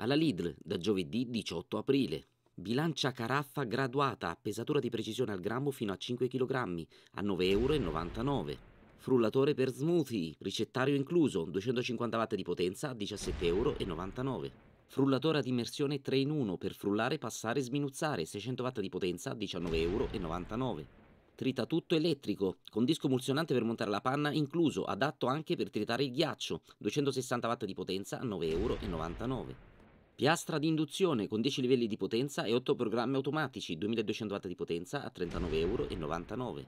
alla Lidl da giovedì 18 aprile. Bilancia caraffa graduata a pesatura di precisione al grammo fino a 5 kg a 9,99 euro. Frullatore per smoothie, ricettario incluso, 250 watt di potenza a 17,99 euro. Frullatore ad immersione 3 in 1 per frullare, passare e sminuzzare, 600 watt di potenza a 19,99 euro. Trita tutto elettrico, con disco emulsionante per montare la panna incluso, adatto anche per tritare il ghiaccio, 260 watt di potenza a 9,99 euro. Piastra di induzione con 10 livelli di potenza e 8 programmi automatici, 2200 watt di potenza a 39,99 euro.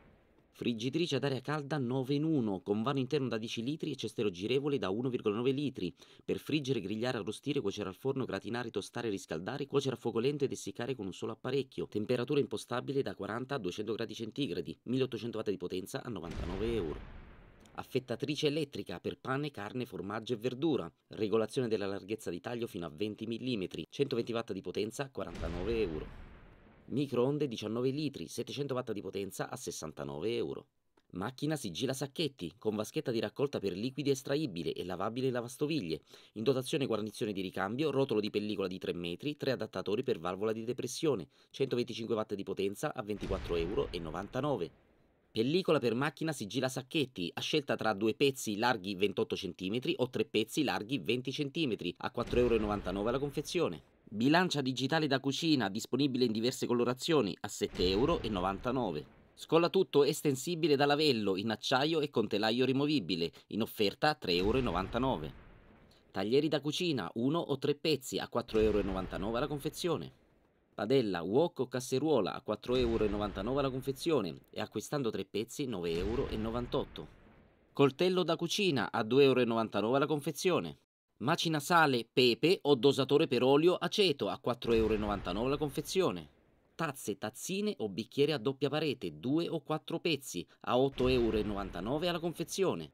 Friggitrice ad aria calda 9 in 1 con vano interno da 10 litri e cestero girevole da 1,9 litri per friggere, grigliare, arrostire, cuocere al forno, gratinare, tostare, riscaldare, cuocere a fuoco lento ed essiccare con un solo apparecchio. Temperatura impostabile da 40 a 200 gradi centigradi, 1800 watt di potenza a 99 euro affettatrice elettrica per pane, carne, formaggio e verdura, regolazione della larghezza di taglio fino a 20 mm, 120 watt di potenza, 49 euro. Microonde 19 litri, 700 watt di potenza a 69 euro. Macchina sigilla sacchetti, con vaschetta di raccolta per liquidi estraibile e lavabile lavastoviglie, in dotazione guarnizione di ricambio, rotolo di pellicola di 3 metri, 3 adattatori per valvola di depressione, 125 watt di potenza a 24,99 euro. Pellicola per macchina sigilla sacchetti, a scelta tra due pezzi larghi 28 cm o tre pezzi larghi 20 cm, a 4,99 euro la confezione. Bilancia digitale da cucina, disponibile in diverse colorazioni, a 7,99 euro. tutto estensibile da lavello, in acciaio e con telaio rimovibile, in offerta a 3,99 euro. Taglieri da cucina, uno o tre pezzi, a 4,99 euro la confezione padella, wok o casseruola a 4,99 euro la confezione e acquistando tre pezzi 9,98 euro. Coltello da cucina a 2,99 euro la confezione. Macina sale, pepe o dosatore per olio aceto a 4,99 euro la confezione. Tazze, tazzine o bicchiere a doppia parete, 2 o 4 pezzi a 8,99 euro alla confezione.